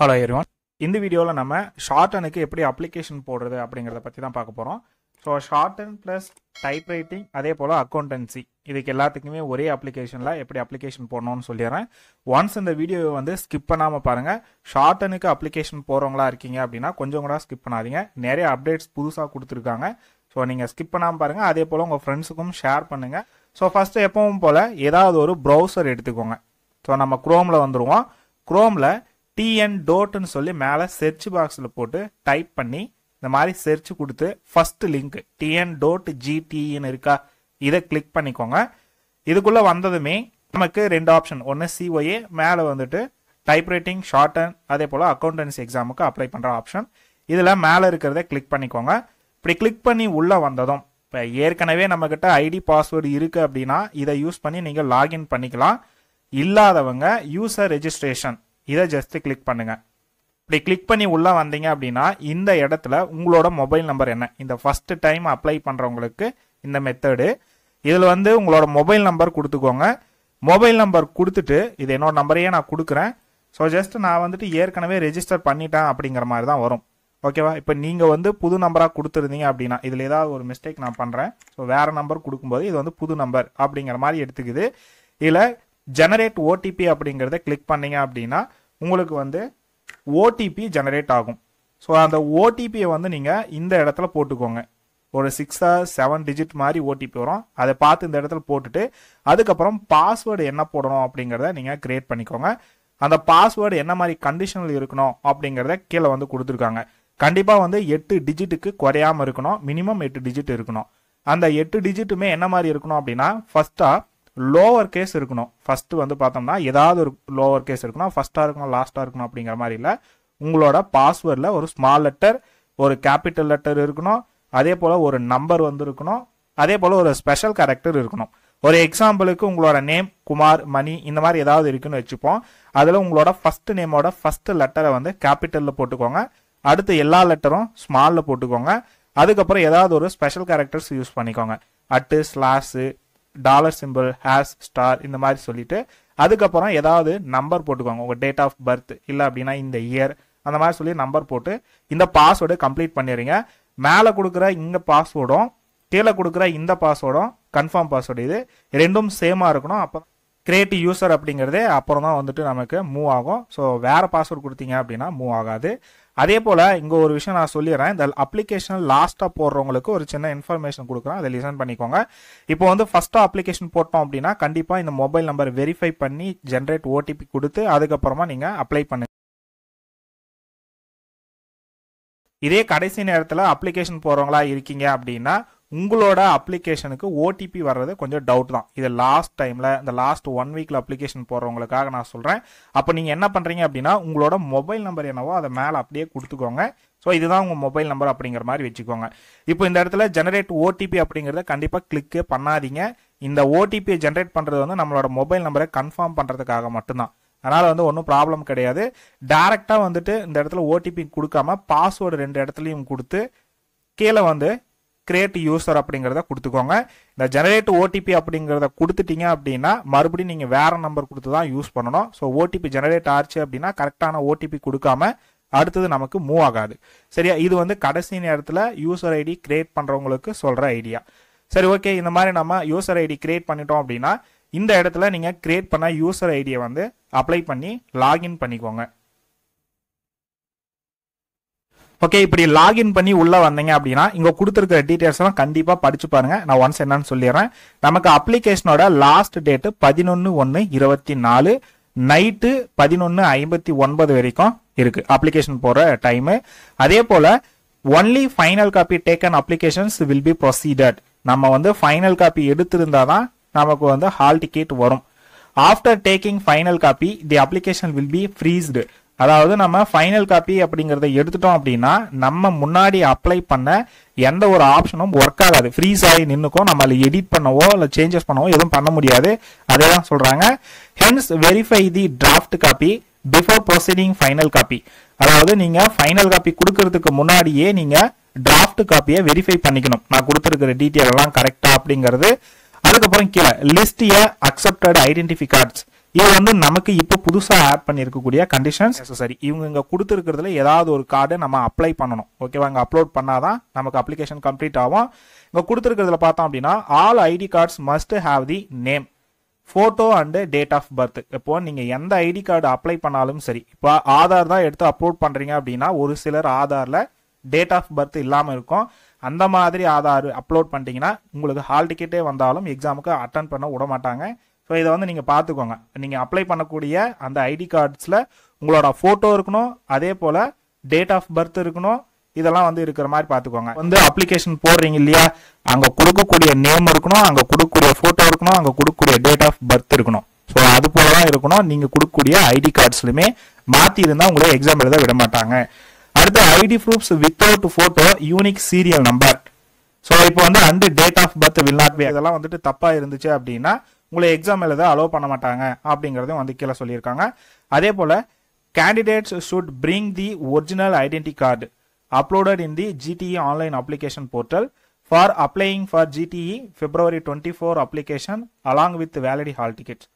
hello எரிவான் இந்த வீடியோவில் நம்ம ஷார்ட்டனுக்கு எப்படி அப்ளிகேஷன் போடுறது அப்படிங்கிறத பற்றி தான் பார்க்க போகிறோம் so shorthand plus type writing அதே போல் அக்கௌண்டன்சி இதுக்கு எல்லாத்துக்குமே ஒரே அப்ளிகேஷனில் எப்படி அப்ளிகேஷன் போடணும்னு சொல்லிடுறேன் ஒன்ஸ் இந்த வீடியோவை வந்து ஸ்கிப் பண்ணாமல் பாருங்கள் ஷார்ட்டனுக்கு அப்ளிகேஷன் போகிறவங்களா இருக்கீங்க அப்படின்னா கொஞ்சம் கூட ஸ்கிப் பண்ணாதீங்க நிறைய அப்டேட்ஸ் புதுசாக கொடுத்துருக்காங்க ஸோ நீங்கள் ஸ்கிப் பண்ணாமல் பாருங்கள் அதே போல் உங்கள் ஃப்ரெண்ட்ஸுக்கும் ஷேர் பண்ணுங்கள் ஸோ ஃபஸ்ட்டு எப்பவும் போல் ஏதாவது ஒரு ப்ரௌசர் எடுத்துக்கோங்க ஸோ நம்ம குரோமில் வந்துடுவோம் குரோமில் டிஎன் டோட்னு சொல்லி மேலே செர்ச் பாக்ஸில் போட்டு டைப் பண்ணி இந்த மாதிரி சர்ச் கொடுத்து ஃபர்ஸ்ட் லிங்க் டிஎன் டோட் ஜிடிஇன்னு இருக்கா இதை கிளிக் பண்ணிக்கோங்க இதுக்குள்ளே வந்ததுமே நமக்கு ரெண்டு ஆப்ஷன் ஒன்று சிஓஏ மேலே வந்துட்டு ரைட்டிங் ஷார்ட் அண்ட் அதே போல் அக்கௌண்டன்சி எக்ஸாமுக்கு அப்ளை பண்ணுற ஆப்ஷன் இதில் மேலே இருக்கிறத கிளிக் பண்ணிக்கோங்க இப்படி கிளிக் பண்ணி உள்ளே வந்ததும் இப்போ ஏற்கனவே நம்மக்கிட்ட ஐடி பாஸ்வேர்டு இருக்குது அப்படின்னா இதை யூஸ் பண்ணி நீங்கள் லாகின் பண்ணிக்கலாம் இல்லாதவங்க யூசர் ரெஜிஸ்ட்ரேஷன் இதை ஜஸ்ட்டு கிளிக் பண்ணுங்கள் இப்படி கிளிக் பண்ணி உள்ளே வந்தீங்க அப்படின்னா இந்த இடத்துல உங்களோட மொபைல் நம்பர் என்ன இந்த ஃபஸ்ட்டு டைம் அப்ளை பண்ணுறவங்களுக்கு இந்த மெத்தடு இதில் வந்து உங்களோட மொபைல் நம்பர் கொடுத்துக்கோங்க மொபைல் நம்பர் கொடுத்துட்டு இது என்னோட நம்பரையே நான் கொடுக்குறேன் ஸோ ஜஸ்ட் நான் வந்துட்டு ஏற்கனவே ரெஜிஸ்டர் பண்ணிட்டேன் அப்படிங்கிற மாதிரி தான் வரும் ஓகேவா இப்போ நீங்கள் வந்து புது நம்பராக கொடுத்துருந்தீங்க அப்படின்னா இதில் ஏதாவது ஒரு மிஸ்டேக் நான் பண்ணுறேன் ஸோ வேறு நம்பர் கொடுக்கும்போது இது வந்து புது நம்பர் அப்படிங்கிற மாதிரி எடுத்துக்குது இதில் ஜெனரேட் ஓடிபி அப்படிங்கிறத கிளிக் பண்ணீங்க அப்படின்னா உங்களுக்கு வந்து ஓடிபி ஜெனரேட் ஆகும் ஸோ அந்த ஓடிபியை வந்து நீங்கள் இந்த இடத்துல போட்டுக்கோங்க ஒரு சிக்ஸ் செவன் டிஜிட் மாதிரி ஓடிபி வரும் அதை பார்த்து இந்த இடத்துல போட்டுட்டு அதுக்கப்புறம் பாஸ்வேர்டு என்ன போடணும் அப்படிங்கிறத நீங்கள் கிரியேட் பண்ணிக்கோங்க அந்த பாஸ்வேர்டு என்ன மாதிரி கண்டிஷனில் இருக்கணும் அப்படிங்கிறத கீழே வந்து கொடுத்துருக்காங்க கண்டிப்பாக வந்து எட்டு டிஜிட்டுக்கு குறையாமல் இருக்கணும் மினிமம் எட்டு டிஜிட் இருக்கணும் அந்த எட்டு டிஜிட்டுமே என்ன மாதிரி இருக்கணும் அப்படின்னா ஃபஸ்ட்டாக லோவர் கேஸ் இருக்கணும் ஃபஸ்ட்டு வந்து பார்த்தோம்னா ஏதாவது ஒரு லோவர் கேஸ் இருக்கணும் ஃபஸ்ட்டாக இருக்கணும் லாஸ்ட்டாக இருக்கணும் அப்படிங்கிற மாதிரி இல்லை உங்களோட பாஸ்வேர்டில் ஒரு ஸ்மால் லெட்டர் ஒரு கேபிட்டல் லெட்டர் இருக்கணும் அதே போல் ஒரு நம்பர் வந்து இருக்கணும் அதே போல் ஒரு ஸ்பெஷல் கேரக்டர் இருக்கணும் ஒரு எக்ஸாம்பிளுக்கு உங்களோட நேம் குமார் மணி இந்த மாதிரி ஏதாவது இருக்குன்னு வச்சுப்போம் அதில் உங்களோட ஃபஸ்ட்டு நேமோட ஃபஸ்ட்டு லெட்டரை வந்து கேபிட்டலில் போட்டுக்கோங்க அடுத்து எல்லா லெட்டரும் ஸ்மாலில் போட்டுக்கோங்க அதுக்கப்புறம் ஏதாவது ஒரு ஸ்பெஷல் கேரக்டர்ஸ் யூஸ் பண்ணிக்கோங்க at slash dollar simple hash star இந்த மாதிரி சொல்லிட்டு அதுக்கப்புறம் ஏதாவது நம்பர் போட்டுக்கோங்க உங்கள் டேட் ஆஃப் பர்த் இல்லை அப்படின்னா இந்த இயர் அந்த மாதிரி சொல்லி நம்பர் போட்டு இந்த பாஸ்வேர்டு கம்ப்ளீட் பண்ணிடுறீங்க மேலே கொடுக்குற இந்த பாஸ்வேர்டும் கீழே கொடுக்குற இந்த பாஸ்வேர்டும் கன்ஃபார்ம் பாஸ்வேர்டு இது ரெண்டும் சேமாக இருக்கணும் அப்போ கிரியேட்டிவ் யூசர் அப்படிங்கிறதே அப்புறம் தான் வந்துட்டு நமக்கு மூவ் ஆகும் ஸோ வேறு பாஸ்வேர்டு கொடுத்தீங்க அப்படின்னா மூவ் ஆகாது அதே போல் இங்கே ஒரு விஷயம் நான் சொல்லிடுறேன் இந்த அப்ளிகேஷன் லாஸ்ட்டாக போடுறவங்களுக்கு ஒரு சின்ன இன்ஃபர்மேஷன் கொடுக்குறேன் அதை லிசன் பண்ணிக்கோங்க இப்போ வந்து ஃபஸ்ட்டாக அப்ளிகேஷன் போட்டோம் அப்படின்னா கண்டிப்பாக இந்த மொபைல் நம்பர் வெரிஃபை பண்ணி ஜென்ரேட் ஓடிபி கொடுத்து அதுக்கப்புறமா நீங்கள் அப்ளை பண்ணு இதே கடைசி நேரத்தில் அப்ளிகேஷன் போகிறவங்களா இருக்கீங்க அப்படின்னா உங்களோட அப்ளிகேஷனுக்கு ஓடிபி வர்றது கொஞ்சம் டவுட் தான் இது லாஸ்ட் டைமில் இந்த லாஸ்ட் ஒன் வீக்கில் அப்ளிகேஷன் போடுறவங்களுக்காக நான் சொல்கிறேன் அப்போ நீங்கள் என்ன பண்ணுறீங்க அப்படின்னா உங்களோட மொபைல் நம்பர் என்னவோ அதை மேலே அப்படியே கொடுத்துக்கோங்க ஸோ இதுதான் உங்கள் மொபைல் நம்பர் அப்படிங்கிற மாதிரி வச்சுக்கோங்க இப்போ இந்த இடத்துல ஜெனரேட் ஓடிபி அப்படிங்கிறத கண்டிப்பாக கிளிக்கே பண்ணாதீங்க இந்த ஓடிபியை ஜென்ரேட் பண்ணுறது வந்து நம்மளோட மொபைல் நம்பரை கன்ஃபார்ம் பண்ணுறதுக்காக மட்டும்தான் அதனால் வந்து ஒன்றும் ப்ராப்ளம் கிடையாது டேரெக்டாக வந்துட்டு இந்த இடத்துல ஓடிபி கொடுக்காம பாஸ்வேர்டு ரெண்டு இடத்துலையும் கொடுத்து கீழே வந்து கிரியேட் யூசர் அப்படிங்கிறத கொடுத்துக்கோங்க இந்த ஜெனரேட் ஓடிபி அப்படிங்கிறத கொடுத்துட்டீங்க அப்படின்னா மறுபடியும் நீங்கள் வேறு நம்பர் கொடுத்து தான் யூஸ் பண்ணணும் ஸோ ஓடிபி ஜெனரேட் ஆச்சு அப்படின்னா கரெக்டான ஓடிபி கொடுக்காம அடுத்தது நமக்கு மூவ் ஆகாது சரியா இது வந்து கடைசி நேரத்தில் யூசர் ஐடி கிரியேட் பண்ணுறவங்களுக்கு சொல்கிற ஐடியா சரி ஓகே இந்த மாதிரி நம்ம யூசர் ஐடி கிரியேட் பண்ணிட்டோம் அப்படின்னா இந்த இடத்துல நீங்கள் கிரியேட் பண்ண யூசர் ஐடியை வந்து அப்ளை பண்ணி லாகின் பண்ணிக்கோங்க ஓகே இப்படி லாகின் பண்ணி உள்ளே வந்தீங்க அப்படின்னா இங்கே கொடுத்துருக்கிற டீட்டெயில்ஸ்லாம் கண்டிப்பாக படிச்சு பாருங்க நான் ஒன்ஸ் என்னன்னு சொல்லிடுறேன் நமக்கு அப்ளிகேஷனோட லாஸ்ட் டேட்டு பதினொன்று ஒன்று இருபத்தி நாலு நைட்டு பதினொன்று ஐம்பத்தி ஒன்பது வரைக்கும் இருக்குது அப்ளிகேஷன் போகிற டைமு அதே போல் only final copy taken applications will be proceeded நம்ம வந்து ஃபைனல் காப்பி எடுத்திருந்தா தான் நமக்கு வந்து ஹால் டிக்கெட் வரும் after taking final copy the application will be freezed அதாவது நம்ம ஃபைனல் காப்பி அப்படிங்கிறத எடுத்துட்டோம் அப்படின்னா நம்ம முன்னாடி அப்ளை பண்ண எந்த ஒரு ஆப்ஷனும் ஒர்க் ஆகாது ஃப்ரீஸ் ஆகி நின்றுக்கும் நம்ம அதில் எடிட் பண்ணவோ இல்லை சேஞ்சஸ் பண்ணவோ எதுவும் பண்ண முடியாது அதே தான் சொல்கிறாங்க hence verify the draft copy before proceeding final copy அதாவது நீங்கள் ஃபைனல் காப்பி கொடுக்கறதுக்கு முன்னாடியே நீங்கள் டிராஃப்ட் காப்பியை வெரிஃபை பண்ணிக்கணும் நான் கொடுத்துருக்கிற டீட்டெயில் எல்லாம் கரெக்டா அப்படிங்கிறது அதுக்கப்புறம் கீழே list A accepted identification cards இது வந்து நமக்கு இப்போ புதுசாக ஆட் பண்ணியிருக்கக்கூடிய கண்டிஷன்ஸ் நெசசரி இவங்க இங்கே கொடுத்துருக்கிறதுல ஏதாவது ஒரு கார்டு நம்ம அப்ளை பண்ணணும் ஓகேவா இங்கே அப்லோட் பண்ணால் தான் நமக்கு அப்ளிகேஷன் கம்ப்ளீட் ஆகும் இங்கே கொடுத்துருக்கிறதுல பார்த்தோம் அப்படின்னா all ID cards must have the name photo and date of birth இப்போ நீங்கள் எந்த ஐடி கார்டு அப்ளை பண்ணாலும் சரி இப்போ ஆதார் தான் எடுத்து அப்லோட் பண்ணுறீங்க அப்படின்னா ஒரு சிலர் ஆதாரில் டேட் ஆஃப் பர்த் இல்லாமல் இருக்கும் அந்த மாதிரி ஆதார் அப்லோட் பண்ணிட்டீங்கன்னா உங்களுக்கு ஹால் டிக்கெட்டே வந்தாலும் எக்ஸாமுக்கு அட்டன் பண்ண விட மாட்டாங்க ஸோ இதை வந்து நீங்கள் பார்த்துக்கோங்க நீங்கள் அப்ளை பண்ணக்கூடிய அந்த ஐடி கார்ட்ஸில் உங்களோட ஃபோட்டோ இருக்கணும் அதே போல் டேட் ஆஃப் பர்த் இருக்கணும் இதெல்லாம் வந்து இருக்கிற மாதிரி பார்த்துக்கோங்க வந்து அப்ளிகேஷன் போடுறீங்க இல்லையா அங்கே கொடுக்கக்கூடிய நேம் இருக்கணும் அங்கே கொடுக்கக்கூடிய ஃபோட்டோ இருக்கணும் அங்கே கொடுக்கக்கூடிய டேட் ஆஃப் பர்த் இருக்கணும் ஸோ அது போல தான் இருக்கணும் நீங்கள் கொடுக்கக்கூடிய ஐடி கார்ட்ஸ்லையுமே மாற்றி இருந்தால் உங்களை எக்ஸாம் எழுத விட மாட்டாங்க அடுத்து ID proofs without photo unique serial number so இப்போ வந்து and date of birth will not be அதெல்லாம் வந்துட்டு தப்பாக இருந்துச்சு அப்படின்னா உங்களை எக்ஸாம் எழுத அலோவ் பண்ண மாட்டாங்க அப்படிங்கிறதும் வந்து கீழே சொல்லியிருக்காங்க அதே போல் candidates should bring the original identity card uploaded in the GTE online application portal for applying for GTE February twenty four application along with valid hall tickets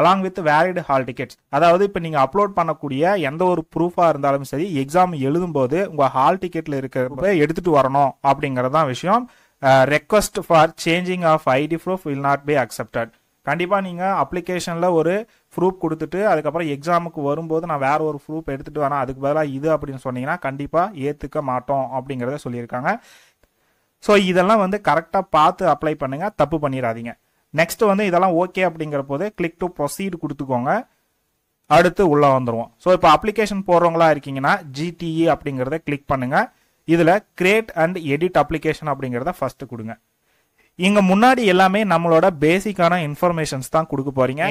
along with valid hall tickets அதாவது இப்போ நீங்கள் upload பண்ணக்கூடிய எந்த ஒரு ப்ரூஃபாக இருந்தாலும் சரி exam எழுதும்போது உங்கள் ஹால் டிக்கெட்டில் இருக்கிறப்ப எடுத்துகிட்டு வரணும் அப்படிங்கிறது தான் விஷயம் request for changing of ID proof will not be accepted கண்டிப்பாக நீங்கள் அப்ளிகேஷனில் ஒரு ப்ரூஃப் கொடுத்துட்டு அதுக்கப்புறம் எக்ஸாமுக்கு வரும்போது நான் வேறு ஒரு ப்ரூஃப் எடுத்துகிட்டு வரேன் அதுக்கு பதிலாக இது அப்படின்னு சொன்னீங்கன்னா கண்டிப்பாக ஏற்றுக்க மாட்டோம் அப்படிங்கிறத சொல்லியிருக்காங்க ஸோ இதெல்லாம் வந்து கரெக்டாக பார்த்து அப்ளை பண்ணுங்கள் தப்பு பண்ணிடாதீங்க நெக்ஸ்ட் வந்து இதெல்லாம் ஓகே அப்படிங்கிற போது கிளிக் டு ப்ரொசீட் கொடுத்துக்கோங்க அடுத்து உள்ளே வந்துடுவோம் ஸோ இப்போ அப்ளிகேஷன் போடுறவங்களா இருக்கீங்கன்னா ஜிடிஇ e அப்படிங்கிறத கிளிக் பண்ணுங்கள் இதில் கிரியேட் அண்ட் எடிட் அப்ளிகேஷன் அப்படிங்கிறத ஃபஸ்ட்டு கொடுங்க இங்கே முன்னாடி எல்லாமே நம்மளோட பேசிக்கான இன்ஃபர்மேஷன்ஸ் தான் கொடுக்க போகிறீங்க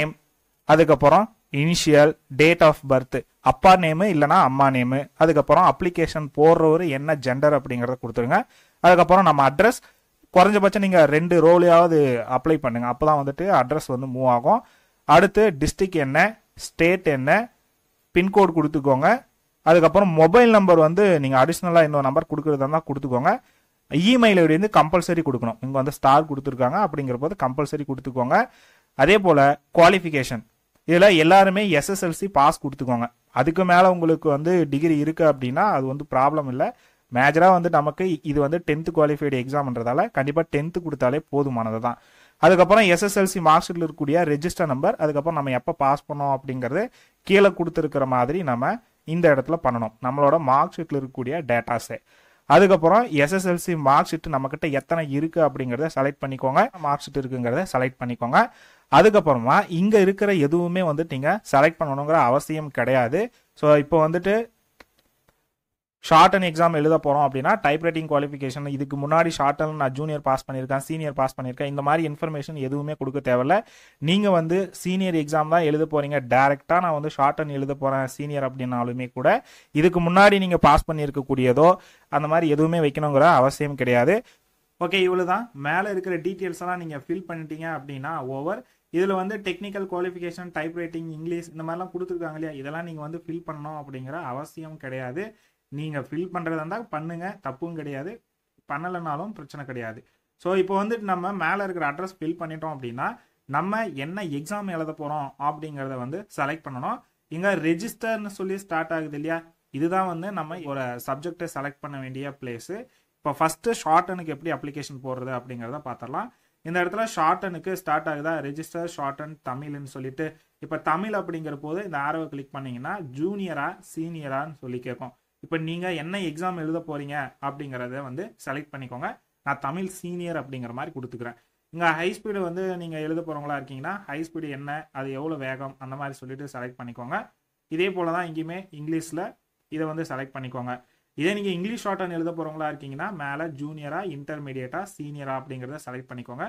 அதுக்கப்புறம் இனிஷியல் டேட் ஆஃப் பர்த் அப்பா நேமு இல்லைனா அம்மா நேமு அதுக்கப்புறம் அப்ளிகேஷன் போடுறவர் என்ன ஜெண்டர் அப்படிங்கிறத கொடுத்துருங்க அதுக்கப்புறம் நம்ம அட்ரஸ் குறைஞ்சபட்சம் நீங்கள் ரெண்டு ரோலையாவது அப்ளை பண்ணுங்கள் அப்போ தான் வந்துட்டு அட்ரஸ் வந்து மூவ் ஆகும் அடுத்து டிஸ்ட்ரிக் என்ன ஸ்டேட் என்ன பின்கோடு கொடுத்துக்கோங்க அதுக்கப்புறம் மொபைல் நம்பர் வந்து நீங்கள் அடிஷ்னலாக இன்னொரு நம்பர் கொடுக்குறதா இருந்தால் கொடுத்துக்கோங்க இமெயில் ஐடி வந்து கம்பல்சரி கொடுக்கணும் இங்கே வந்து ஸ்டார் கொடுத்துருக்காங்க அப்படிங்கிற போது கம்பல்சரி கொடுத்துக்கோங்க அதே போல் குவாலிஃபிகேஷன் இதில் எல்லாருமே எஸ்எஸ்எல்சி பாஸ் கொடுத்துக்கோங்க அதுக்கு மேலே உங்களுக்கு வந்து டிகிரி இருக்குது அப்படின்னா அது வந்து ப்ராப்ளம் இல்லை மேஜராக வந்து நமக்கு இது வந்து டென்த்து குவாலிஃபைடு எக்ஸாம்ன்றதால கண்டிப்பாக டென்த்து கொடுத்தாலே போதுமானது தான் அதுக்கப்புறம் எஸ்எஸ்எல்சி மார்க்ஷீட்டில் இருக்கக்கூடிய ரெஜிஸ்டர் நம்பர் அதுக்கப்புறம் நம்ம எப்போ பாஸ் பண்ணோம் அப்படிங்கிறது கீழே கொடுத்துருக்கிற மாதிரி நம்ம இந்த இடத்துல பண்ணணும் நம்மளோட மார்க் ஷீட்டில் இருக்கக்கூடிய டேட்டாஸே அதுக்கப்புறம் எஸ்எஸ்எல்சி மார்க் ஷீட் நம்மக்கிட்ட எத்தனை இருக்குது அப்படிங்கிறத செலக்ட் பண்ணிக்கோங்க மார்க் ஷீட் இருக்குங்கிறத செலக்ட் பண்ணிக்கோங்க அதுக்கப்புறமா இங்கே இருக்கிற எதுவுமே வந்துட்டு நீங்கள் செலக்ட் பண்ணணுங்கிற அவசியம் கிடையாது ஸோ இப்போ வந்துட்டு ஷார்ட் அண்ட் எக்ஸாம் எழுத போகிறோம் அப்படின்னா டைப் ரைட்டிங் குவாலிஃபிகேஷன் இதுக்கு முன்னாடி ஷார்ட் அண்ட் நான் ஜூனியர் பாஸ் பண்ணியிருக்கேன் சீனியர் பாஸ் பண்ணியிருக்கேன் இந்த மாதிரி இன்ஃபர்மேஷன் எதுவுமே கொடுக்க தேவையில்ல நீங்கள் வந்து சீனியர் எக்ஸாம் தான் எழுத போகிறீங்க டேரெக்டாக நான் வந்து ஷார்ட் அண்ட் எழுத போகிறேன் சீனியர் அப்படின்னாலுமே கூட இதுக்கு முன்னாடி நீங்கள் பாஸ் பண்ணியிருக்கக்கூடியதோ அந்த மாதிரி எதுவுமே வைக்கணுங்கிற அவசியம் கிடையாது ஓகே இவ்வளோ தான் மேலே இருக்கிற டீட்டெயில்ஸ் எல்லாம் நீங்கள் ஃபில் பண்ணிட்டீங்க அப்படின்னா ஓவர் இதில் வந்து technical qualification type writing English இந்த மாதிரிலாம் கொடுத்துருக்காங்க இல்லையா இதெல்லாம் நீங்கள் வந்து ஃபில் பண்ணணும் அப்படிங்கிற அவசியம் கிடையாது நீங்கள் ஃபில் பண்ணுறதா இருந்தால் பண்ணுங்கள் தப்பும் கிடையாது பண்ணலைனாலும் பிரச்சனை கிடையாது ஸோ இப்போ வந்துட்டு நம்ம மேலே இருக்கிற அட்ரஸ் ஃபில் பண்ணிட்டோம் அப்படின்னா நம்ம என்ன எக்ஸாம் எழுத போகிறோம் அப்படிங்கிறத வந்து செலக்ட் பண்ணணும் இங்கே ரெஜிஸ்டர்னு சொல்லி ஸ்டார்ட் ஆகுது இல்லையா இதுதான் வந்து நம்ம ஒரு சப்ஜெக்டை செலக்ட் பண்ண வேண்டிய பிளேஸு இப்போ ஃபஸ்ட்டு ஷார்ட்டனுக்கு எப்படி அப்ளிகேஷன் போடுறது அப்படிங்கிறத பார்த்துடலாம் இந்த இடத்துல ஷார்ட்டனுக்கு ஸ்டார்ட் ஆகுதா ரெஜிஸ்டர் ஷார்டன் தமிழ்னு சொல்லிட்டு இப்போ தமிழ் அப்படிங்கிற போது இந்த ஆரோவை கிளிக் பண்ணிங்கன்னா ஜூனியரா சீனியரான்னு சொல்லி கேட்கும் இப்போ நீங்கள் என்ன எக்ஸாம் எழுத போகிறீங்க அப்படிங்கிறத வந்து செலக்ட் பண்ணிக்கோங்க நான் தமிழ் சீனியர் அப்படிங்கிற மாதிரி கொடுத்துக்கிறேன் இங்கே ஹை ஸ்பீடு வந்து நீங்கள் எழுத போகிறவங்களா இருக்கீங்கன்னா ஹை ஸ்பீடு என்ன அது எவ்வளோ வேகம் அந்த மாதிரி சொல்லிவிட்டு செலக்ட் பண்ணிக்கோங்க இதே போல் தான் இங்கேயுமே இங்கிலீஷில் இதை வந்து செலக்ட் பண்ணிக்கோங்க இதே நீங்கள் இங்கிலீஷ் ஷார்ட்டன் எழுத போகிறவங்களா இருக்கீங்கன்னா மேலே ஜூனியராக இன்டர்மீடியட்டாக சீனியராக அப்படிங்கிறத செலக்ட் பண்ணிக்கோங்க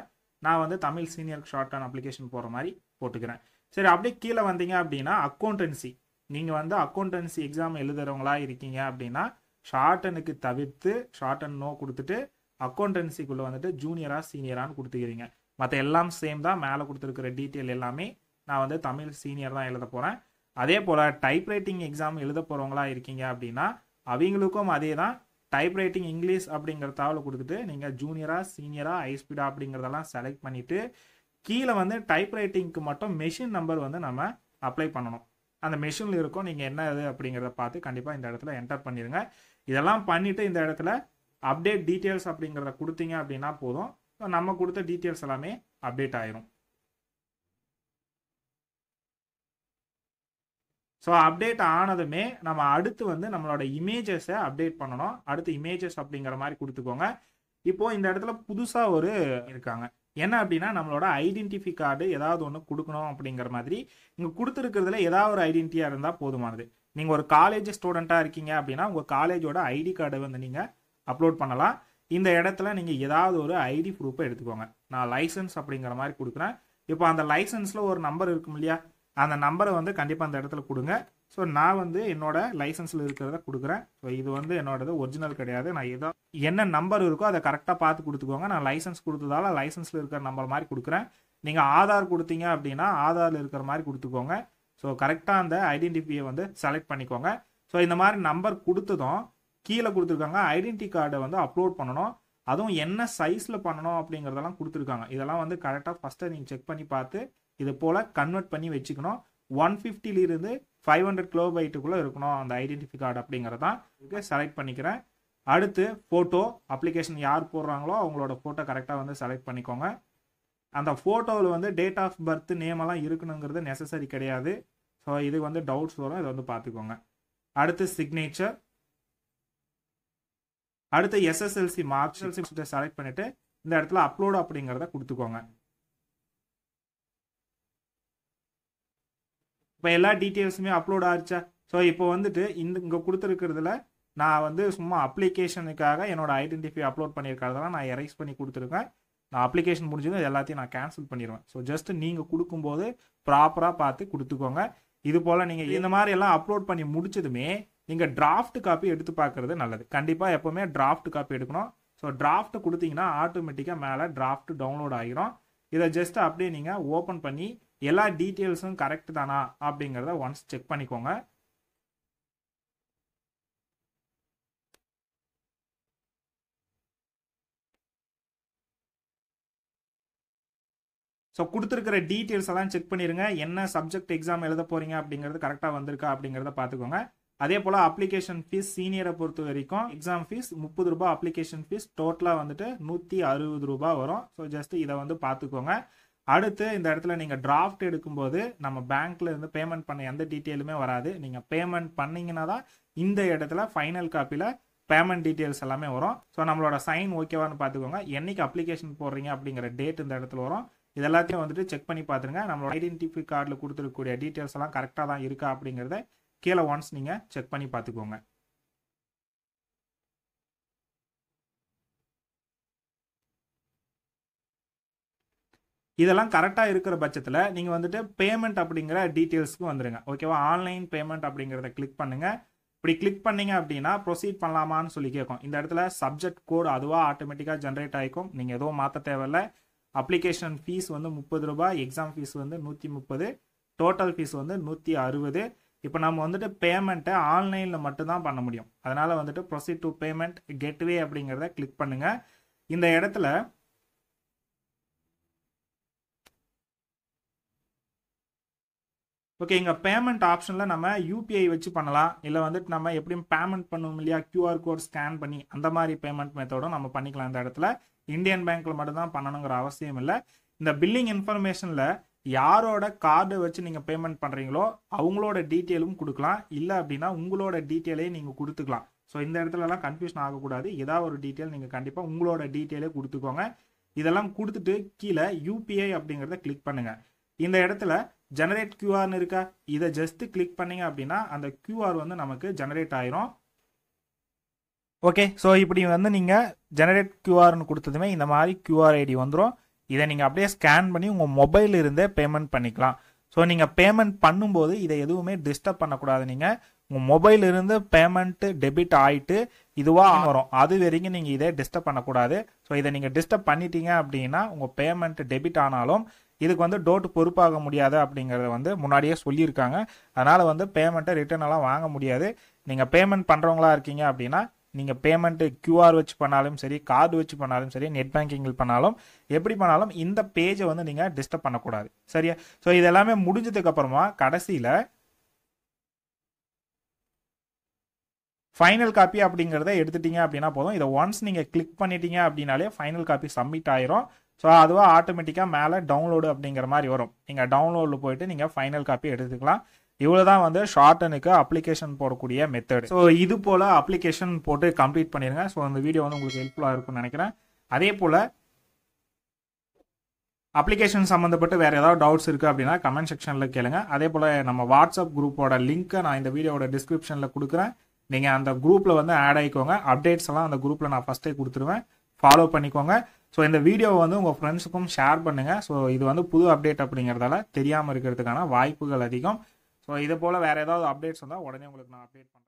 நான் வந்து தமிழ் சீனியர் ஷார்ட்டன் அப்ளிகேஷன் போகிற மாதிரி போட்டுக்கிறேன் சரி அப்படியே கீழே வந்தீங்க அப்படின்னா அக்கௌண்டன்சி நீங்கள் வந்து அக்கௌண்டன்சி எக்ஸாம் எழுதுறவங்களா இருக்கீங்க அப்படின்னா ஷார்ட்டனுக்கு தவிர்த்து ஷார்டன் நோ கொடுத்துட்டு அக்கௌண்டன்சிக்குள்ளே வந்துட்டு ஜூனியரா சீனியரானு கொடுத்துக்கிறீங்க மற்ற எல்லாம் சேம் தான் மேலே கொடுத்துருக்கிற டீட்டெயில் எல்லாமே நான் வந்து தமிழ் சீனியர் தான் எழுத போகிறேன் அதே போல் டைப் ரைட்டிங் எக்ஸாம் எழுத போகிறவங்களா இருக்கீங்க அப்படின்னா அவங்களுக்கும் அதே தான் டைப் ரைட்டிங் இங்கிலீஷ் அப்படிங்கிற தகவலை கொடுத்துட்டு நீங்கள் ஜூனியராக சீனியராக ஹைஸ்பீடாக அப்படிங்கிறதெல்லாம் செலக்ட் பண்ணிவிட்டு கீழே வந்து டைப் ரைட்டிங்க்கு மட்டும் மெஷின் நம்பர் வந்து நம்ம அப்ளை பண்ணணும் அந்த மெஷினில் இருக்கும் நீங்கள் என்ன இது அப்படிங்கிறத பார்த்து கண்டிப்பாக இந்த இடத்துல என்டர் பண்ணிடுங்க இதெல்லாம் பண்ணிவிட்டு இந்த இடத்துல அப்டேட் டீட்டெயில்ஸ் அப்படிங்கிறத கொடுத்தீங்க அப்படின்னா போதும் நம்ம கொடுத்த டீட்டெயில்ஸ் எல்லாமே அப்டேட் ஆயிரும் ஸோ அப்டேட் ஆனதுமே நம்ம அடுத்து வந்து நம்மளோட இமேஜஸை அப்டேட் பண்ணணும் அடுத்து இமேஜஸ் அப்படிங்கிற மாதிரி கொடுத்துக்கோங்க இப்போது இந்த இடத்துல புதுசாக ஒரு இருக்காங்க என்ன அப்படின்னா நம்மளோட ஐடென்டிஃபி கார்டு ஏதாவது ஒன்று கொடுக்கணும் அப்படிங்கிற மாதிரி இங்கே கொடுத்துருக்கிறதுல ஏதாவது ஒரு ஐடென்டிட்டியாக இருந்தால் போதுமானது நீங்கள் ஒரு காலேஜ் ஸ்டூடெண்ட்டாக இருக்கீங்க அப்படின்னா உங்கள் காலேஜோட ஐடி கார்டை வந்து நீங்கள் அப்லோட் பண்ணலாம் இந்த இடத்துல நீங்கள் ஏதாவது ஒரு ஐடி ப்ரூஃபை எடுத்துக்கோங்க நான் லைசன்ஸ் அப்படிங்கிற மாதிரி கொடுக்குறேன் இப்போ அந்த லைசன்ஸில் ஒரு நம்பர் இருக்கும் இல்லையா அந்த நம்பரை வந்து கண்டிப்பாக அந்த இடத்துல கொடுங்க ஸோ நான் வந்து என்னோடய லைசன்ஸில் இருக்கிறத கொடுக்குறேன் ஸோ இது வந்து என்னோடது ஒரிஜினல் கிடையாது நான் ஏதோ என்ன நம்பர் இருக்கோ அதை கரெக்டாக பார்த்து கொடுத்துக்கோங்க நான் லைசன்ஸ் கொடுத்ததால லைசன்ஸில் இருக்கிற நம்பர் மாதிரி கொடுக்குறேன் நீங்கள் ஆதார் கொடுத்தீங்க அப்படின்னா ஆதாரில் இருக்கிற மாதிரி கொடுத்துக்கோங்க ஸோ கரெக்டாக அந்த ஐடென்டிஃபியை வந்து செலக்ட் பண்ணிக்கோங்க ஸோ இந்த மாதிரி நம்பர் கொடுத்ததும் கீழே கொடுத்துருக்காங்க ஐடென்டி கார்டை வந்து அப்லோட் பண்ணணும் அதுவும் என்ன சைஸில் பண்ணணும் அப்படிங்கிறதெல்லாம் கொடுத்துருக்காங்க இதெல்லாம் வந்து கரெக்டாக ஃபஸ்ட்டை நீங்கள் செக் பண்ணி பார்த்து இது போல் கன்வெர்ட் பண்ணி வச்சுக்கணும் ஒன் ஃபிஃப்டிலிருந்து ஃபைவ் ஹண்ட்ரட் கிலோ பைட்டுக்குள்ளே இருக்கணும் அந்த ஐடென்டிஃபை கார்டு அப்படிங்கிறதான் இதுக்கு செலக்ட் பண்ணிக்கிறேன் அடுத்து ஃபோட்டோ அப்ளிகேஷன் யார் போடுறாங்களோ அவங்களோட ஃபோட்டோ கரெக்டாக வந்து செலக்ட் பண்ணிக்கோங்க அந்த ஃபோட்டோவில் வந்து டேட் ஆஃப் பர்த் எல்லாம் இருக்கணுங்கிறது நெசசரி கிடையாது ஸோ இது வந்து டவுட்ஸ் வரும் இதை வந்து பார்த்துக்கோங்க அடுத்து சிக்னேச்சர் அடுத்து எஸ்எஸ்எல்சி மார்க்ஸ் செலக்ட் பண்ணிவிட்டு இந்த இடத்துல அப்லோடு அப்படிங்கிறத கொடுத்துக்கோங்க இப்போ எல்லா டீட்டெயில்ஸுமே அப்லோட் ஆகிடுச்சா ஸோ இப்போ வந்துட்டு இந்த இங்கே கொடுத்துருக்கிறதுல நான் வந்து சும்மா அப்ளிகேஷனுக்காக என்னோடய ஐடென்டிஃபை அப்லோட் பண்ணியிருக்கிறதெல்லாம் நான் எரைஸ் பண்ணி கொடுத்துருக்கேன் நான் அப்ளிகேஷன் முடிஞ்சதும் எல்லாத்தையும் நான் கேன்சல் பண்ணிடுவேன் ஸோ ஜஸ்ட் நீங்கள் கொடுக்கும்போது ப்ராப்பராக பார்த்து கொடுத்துக்கோங்க இது போல் நீங்கள் இந்த மாதிரி எல்லாம் அப்லோட் பண்ணி முடிச்சதுமே நீங்கள் டிராஃப்ட் காப்பி எடுத்து பார்க்குறது நல்லது கண்டிப்பாக எப்போவுமே டிராஃப்ட் காப்பி எடுக்கணும் ஸோ டிராஃப்ட் கொடுத்தீங்கன்னா ஆட்டோமேட்டிக்காக மேலே டிராஃப்ட் டவுன்லோட் ஆகிரும் இதை ஜஸ்ட் அப்படியே நீங்கள் ஓப்பன் பண்ணி எல்லா டீட்டெயில்ஸும் கரெக்ட் தானா அப்படிங்கிறத ஒன்ஸ் செக் பண்ணிக்கோங்க ஸோ கொடுத்துருக்கிற டீட்டெயில்ஸ் எல்லாம் செக் பண்ணிடுங்க என்ன சப்ஜெக்ட் எக்ஸாம் எழுத போகிறீங்க அப்படிங்கிறது கரெக்டாக வந்திருக்கா அப்படிங்கிறத பார்த்துக்கோங்க அதே போல் அப்ளிகேஷன் ஃபீஸ் சீனியரை பொறுத்த வரைக்கும் எக்ஸாம் ஃபீஸ் முப்பது ரூபா அப்ளிகேஷன் ஃபீஸ் டோட்டலாக வந்துட்டு நூற்றி அறுபது ரூபா வரும் ஸோ ஜஸ்ட் இதை வந்து பார்த்துக்கோங்க அடுத்து இந்த இடத்துல நீங்கள் டிராஃப்ட் எடுக்கும்போது நம்ம பேங்க்ல இருந்து பேமெண்ட் பண்ண எந்த டீட்டெயிலுமே வராது நீங்கள் பேமெண்ட் பண்ணிங்கன்னா தான் இந்த இடத்துல ஃபைனல் காப்பியில் பேமெண்ட் டீட்டெயில்ஸ் எல்லாமே வரும் ஸோ நம்மளோட சைன் ஓகேவான்னு பார்த்துக்கோங்க என்னைக்கு அப்ளிகேஷன் போடுறீங்க அப்படிங்கிற டேட் இந்த இடத்துல வரும் இது எல்லாத்தையும் வந்துட்டு செக் பண்ணி பார்த்துருங்க நம்மளோட ஐடென்டிஃபை கார்டில் கொடுத்துருக்கக்கூடிய டீட்டெயில்ஸ் எல்லாம் கரெக்டாக தான் இருக்கா அப்படிங்கிறத கீழே ஒன்ஸ் நீங்கள் செக் பண்ணி பார்த்துக்கோங்க இதெல்லாம் கரெக்டாக இருக்கிற பட்சத்தில் நீங்கள் வந்துட்டு பேமெண்ட் அப்படிங்கிற டீட்டெயில்ஸ்க்கு வந்துடுங்க ஓகேவா ஆன்லைன் பேமெண்ட் அப்படிங்கிறத கிளிக் பண்ணுங்கள் இப்படி கிளிக் பண்ணிங்க அப்படின்னா ப்ரொசீட் பண்ணலாமான்னு சொல்லி கேட்கும் இந்த இடத்துல சப்ஜெக்ட் கோடு அதுவாக ஆட்டோமேட்டிக்காக ஜென்ரேட் ஆகிக்கும் நீங்கள் எதுவும் மாற்ற தேவையில்ல அப்ளிகேஷன் ஃபீஸ் வந்து முப்பது ரூபாய் எக்ஸாம் ஃபீஸ் வந்து நூற்றி முப்பது டோட்டல் ஃபீஸ் வந்து நூற்றி அறுபது இப்போ நம்ம வந்துட்டு பேமெண்ட்டை ஆன்லைனில் மட்டும்தான் பண்ண முடியும் அதனால் வந்துட்டு ப்ரொசீட் டு பேமெண்ட் கெட்வே அப்படிங்கிறத கிளிக் பண்ணுங்கள் இந்த இடத்துல ஓகே இங்கே பேமெண்ட் ஆப்ஷனில் நம்ம யூபிஐ வச்சு பண்ணலாம் இல்லை வந்துட்டு நம்ம எப்படியும் பேமெண்ட் பண்ணுவோம் இல்லையா கியூஆர் கோட் ஸ்கேன் பண்ணி அந்த மாதிரி பேமெண்ட் மெத்தடும் நம்ம பண்ணிக்கலாம் இந்த இடத்துல இந்தியன் பேங்க்கில் மட்டும்தான் பண்ணணுங்கிற அவசியம் இல்லை இந்த பில்லிங் இன்ஃபர்மேஷனில் யாரோட கார்டு வச்சு நீங்கள் பேமெண்ட் பண்ணுறீங்களோ அவங்களோட டீட்டெயிலும் கொடுக்கலாம் இல்லை அப்படின்னா உங்களோட டீட்டெயிலையும் நீங்கள் கொடுத்துக்கலாம் ஸோ இந்த இடத்துலலாம் கன்ஃபியூஷன் ஆகக்கூடாது ஏதாவது ஒரு டீட்டெயில் நீங்கள் கண்டிப்பாக உங்களோட டீட்டெயிலே கொடுத்துக்கோங்க இதெல்லாம் கொடுத்துட்டு கீழே யூபிஐ அப்படிங்கிறத கிளிக் பண்ணுங்கள் இந்த இடத்துல ஜெனரேட் கியூஆர்னு இருக்கா இதை ஜஸ்ட் கிளிக் பண்ணிங்க அப்படின்னா அந்த கியூஆர் வந்து நமக்கு ஜெனரேட் ஆயிரும் ஓகே ஸோ இப்படி வந்து நீங்கள் ஜெனரேட் கியூஆர்னு கொடுத்ததுமே இந்த மாதிரி கியூஆர் ஐடி வந்துடும் இதை நீங்கள் அப்படியே ஸ்கேன் பண்ணி உங்கள் மொபைல் இருந்தே பேமெண்ட் பண்ணிக்கலாம் ஸோ நீங்கள் பேமெண்ட் பண்ணும்போது இதை எதுவுமே டிஸ்டர்ப் பண்ணக்கூடாது நீங்கள் உங்கள் மொபைல் இருந்து பேமெண்ட்டு டெபிட் ஆகிட்டு இதுவாக வரும் அது வரைக்கும் நீங்கள் இதை டிஸ்டர்ப் பண்ணக்கூடாது ஸோ இதை நீங்கள் டிஸ்டர்ப் பண்ணிட்டீங்க அப்படின்னா உங்கள் பேமெண்ட் டெபிட் ஆனாலும் இதுக்கு வந்து டோட் பொறுப்பாக முடியாது அப்படிங்கிறத வந்து முன்னாடியே சொல்லியிருக்காங்க அதனால் வந்து பேமெண்ட்டை ரிட்டர்ன் எல்லாம் வாங்க முடியாது நீங்கள் பேமெண்ட் பண்ணுறவங்களா இருக்கீங்க அப்படின்னா நீங்கள் பேமெண்ட்டு கியூஆர் வச்சு பண்ணாலும் சரி கார்டு வச்சு பண்ணாலும் சரி நெட் பேங்கிங்கில் பண்ணாலும் எப்படி பண்ணாலும் இந்த பேஜை வந்து நீங்கள் டிஸ்டர்ப் பண்ணக்கூடாது சரியா ஸோ இதெல்லாமே முடிஞ்சதுக்கப்புறமா கடைசியில் ஃபைனல் காப்பி அப்படிங்கிறத எடுத்துட்டீங்க அப்படின்னா போதும் இதை ஒன்ஸ் நீங்கள் கிளிக் பண்ணிட்டீங்க அப்படின்னாலே ஃபைனல் காப்பி சப்மிட் ஆயிரும் ஸோ அதுவாக ஆட்டோமேட்டிக்காக மேலே டவுன்லோடு அப்படிங்கிற மாதிரி வரும் நீங்கள் டவுன்லோடில் போயிட்டு நீங்கள் ஃபைனல் காப்பி எடுத்துக்கலாம் இவ்வளோ தான் வந்து ஷார்ட்டனுக்கு அப்ளிகேஷன் போடக்கூடிய மெத்தட் ஸோ இது போல் அப்ளிகேஷன் போட்டு கம்ப்ளீட் பண்ணிடுங்க ஸோ அந்த வீடியோ வந்து உங்களுக்கு ஹெல்ப்ஃபுல்லாக இருக்கும்னு நினைக்கிறேன் அதே போல் அப்ளிகேஷன் சம்மந்தப்பட்டு வேறு ஏதாவது டவுட்ஸ் இருக்குது அப்படின்னா கமெண்ட் செக்ஷனில் கேளுங்க அதே போல் நம்ம வாட்ஸ்அப் குரூப்போட லிங்க்கை நான் இந்த வீடியோட டிஸ்கிரிப்ஷனில் கொடுக்குறேன் நீங்கள் அந்த குரூப்பில் வந்து ஆட் ஆகிக்கோங்க அப்டேட்ஸ் எல்லாம் அந்த குரூப்பில் நான் ஃபஸ்ட்டே கொடுத்துருவேன் ஃபாலோ பண்ணிக்கோங்க ஸோ இந்த வீடியோவை வந்து உங்கள் ஃப்ரெண்ட்ஸுக்கும் ஷேர் பண்ணுங்கள் ஸோ இது வந்து புது அப்டேட் அப்படிங்கிறதால தெரியாமல் இருக்கிறதுக்கான வாய்ப்புகள் அதிகம் ஸோ இதை போல் வேறு ஏதாவது அப்டேட்ஸ் வந்தால் உடனே உங்களுக்கு நான் அப்டேட் பண்ணுறேன்